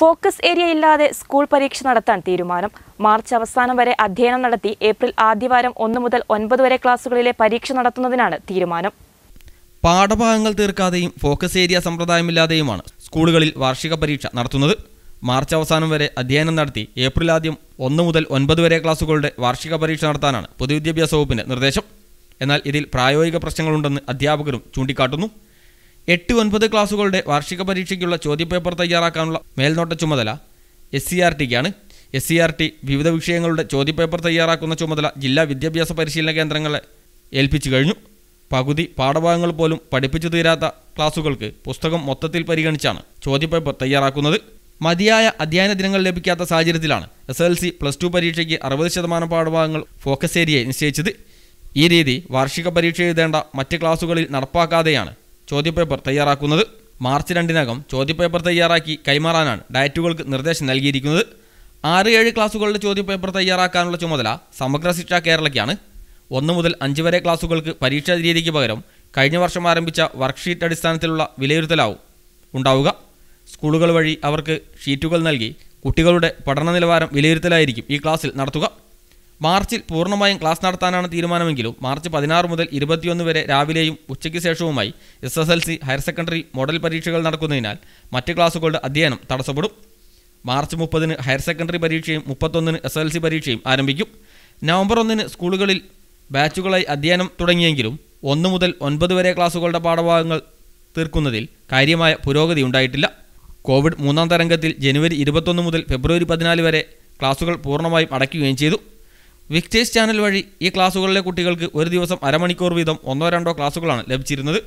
focus area ഇല്ലാതെ school പരീക്ഷ നടത്താൻ തീരുമാനം മാർച്ച് അവസാനം വരെ അധ്യയനം നടത്തി ഏപ്രിൽ ആദ്യവാരം ഒന്ന് മുതൽ ഒൻപത് വരെ ക്ലാസ്സുകളിലെ പരീക്ഷ നടത്തുന്നതിനാണ് തീരുമാനം പാഠഭാഗങ്ങൾ തീർക്കാതെയും ഫോക്കസ് ഏരിയ സമ്പ്രദായമില്ലാതെയുമാണ് സ്കൂളുകളിൽ വാർഷിക പരീക്ഷ നടത്തുന്നത് മാർച്ച് അവസാനം വരെ അധ്യയനം നടത്തി ഏപ്രിൽ ആദ്യം ഒന്ന് മുതൽ ഒൻപത് വരെ ക്ലാസ്സുകളുടെ വാർഷിക പരീക്ഷ നടത്താനാണ് പൊതുവിദ്യാഭ്യാസ വകുപ്പിന്റെ നിർദ്ദേശം എന്നാൽ ഇതിൽ പ്രായോഗിക പ്രശ്നങ്ങളുണ്ടെന്ന് അധ്യാപകരും ചൂണ്ടിക്കാട്ടുന്നു എട്ട് ഒൻപത് ക്ലാസ്സുകളുടെ വാർഷിക പരീക്ഷയ്ക്കുള്ള ചോദ്യപേപ്പർ തയ്യാറാക്കാനുള്ള മേൽനോട്ട ചുമതല എസ് സി ആർ ടിക്കാണ് എസ് സി ആർ ടി വിവിധ വിഷയങ്ങളുടെ ചോദ്യപേപ്പർ തയ്യാറാക്കുന്ന ചുമതല ജില്ലാ വിദ്യാഭ്യാസ പരിശീലന കേന്ദ്രങ്ങളെ ഏൽപ്പിച്ചു കഴിഞ്ഞു പകുതി പാഠഭാഗങ്ങൾ പോലും പഠിപ്പിച്ചു തീരാത്ത ക്ലാസുകൾക്ക് പുസ്തകം മൊത്തത്തിൽ പരിഗണിച്ചാണ് ചോദ്യപേപ്പർ തയ്യാറാക്കുന്നത് മതിയായ അധ്യയന ദിനങ്ങൾ ലഭിക്കാത്ത സാഹചര്യത്തിലാണ് S L C plus two പരീക്ഷയ്ക്ക് അറുപത് ശതമാനം പാഠഭാഗങ്ങൾ ഫോക്കസ് ഏരിയയെ നിശ്ചയിച്ചത് ഈ രീതി വാർഷിക പരീക്ഷ എഴുതേണ്ട മറ്റ് ക്ലാസുകളിൽ നടപ്പാക്കാതെയാണ് ചോദ്യപേപ്പർ തയ്യാറാക്കുന്നത് മാർച്ച് രണ്ടിനകം ചോദ്യപേപ്പർ തയ്യാറാക്കി കൈമാറാനാണ് ഡയറ്റുകൾക്ക് നിർദ്ദേശം നൽകിയിരിക്കുന്നത് ആറ് ഏഴ് ക്ലാസ്സുകളുടെ ചോദ്യപേപ്പർ തയ്യാറാക്കാനുള്ള ചുമതല സമഗ്ര ശിക്ഷാ കേരളയ്ക്കാണ് ഒന്ന് മുതൽ അഞ്ച് വരെ ക്ലാസുകൾക്ക് പരീക്ഷാ രീതിക്ക് പകരം കഴിഞ്ഞ വർഷം ആരംഭിച്ച വർക്ക്ഷീറ്റ് അടിസ്ഥാനത്തിലുള്ള വിലയിരുത്തലാവും ഉണ്ടാവുക സ്കൂളുകൾ വഴി അവർക്ക് ഷീറ്റുകൾ നൽകി കുട്ടികളുടെ പഠന നിലവാരം വിലയിരുത്തലായിരിക്കും ഈ ക്ലാസ്സിൽ നടത്തുക മാർച്ചിൽ പൂർണ്ണമായും ക്ലാസ് നടത്താനാണ് തീരുമാനമെങ്കിലും മാർച്ച് പതിനാറ് മുതൽ ഇരുപത്തിയൊന്ന് വരെ രാവിലെയും ഉച്ചയ്ക്ക് ശേഷവുമായി S S L C higher secondary model പരീക്ഷകൾ നടക്കുന്നതിനാൽ മറ്റ് ക്ലാസുകളുടെ അധ്യയനം തടസ്സപ്പെടും മാർച്ച് മുപ്പതിന് ഹയർ സെക്കൻഡറി പരീക്ഷയും മുപ്പത്തൊന്നിന് എസ് എൽ സി പരീക്ഷയും ആരംഭിക്കും നവംബർ ഒന്നിന് സ്കൂളുകളിൽ ബാച്ചുകളായി അധ്യയനം തുടങ്ങിയെങ്കിലും ഒന്ന് മുതൽ ഒൻപത് വരെ ക്ലാസുകളുടെ പാഠഭാഗങ്ങൾ തീർക്കുന്നതിൽ കാര്യമായ പുരോഗതി ഉണ്ടായിട്ടില്ല കോവിഡ് മൂന്നാം തരംഗത്തിൽ ജനുവരി ഇരുപത്തൊന്ന് മുതൽ ഫെബ്രുവരി പതിനാല് വരെ ക്ലാസുകൾ പൂർണ്ണമായും അടയ്ക്കുകയും ചെയ്തു വിക്ടേഴ്സ് ചാനൽ വഴി ഈ ക്ലാസ്സുകളിലെ കുട്ടികൾക്ക് ഒരു ദിവസം അരമണിക്കൂർ വീതം ഒന്നോ രണ്ടോ ക്ലാസ്സുകളാണ് ലഭിച്ചിരുന്നത്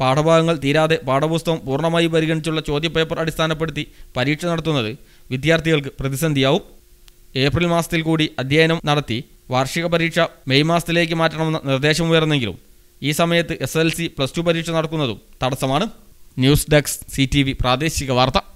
പാഠഭാഗങ്ങൾ തീരാതെ പാഠപുസ്തകം പൂർണ്ണമായി പരിഗണിച്ചുള്ള ചോദ്യപേപ്പർ അടിസ്ഥാനപ്പെടുത്തി പരീക്ഷ നടത്തുന്നത് വിദ്യാർത്ഥികൾക്ക് പ്രതിസന്ധിയാവും ഏപ്രിൽ മാസത്തിൽ കൂടി അധ്യയനം നടത്തി വാർഷിക പരീക്ഷ മെയ് മാസത്തിലേക്ക് മാറ്റണമെന്ന ഉയർന്നെങ്കിലും ഈ സമയത്ത് S L C plus two പരീക്ഷ നടക്കുന്നതും തടസ്സമാണ് news desk C T V പ്രാദേശിക വാർത്ത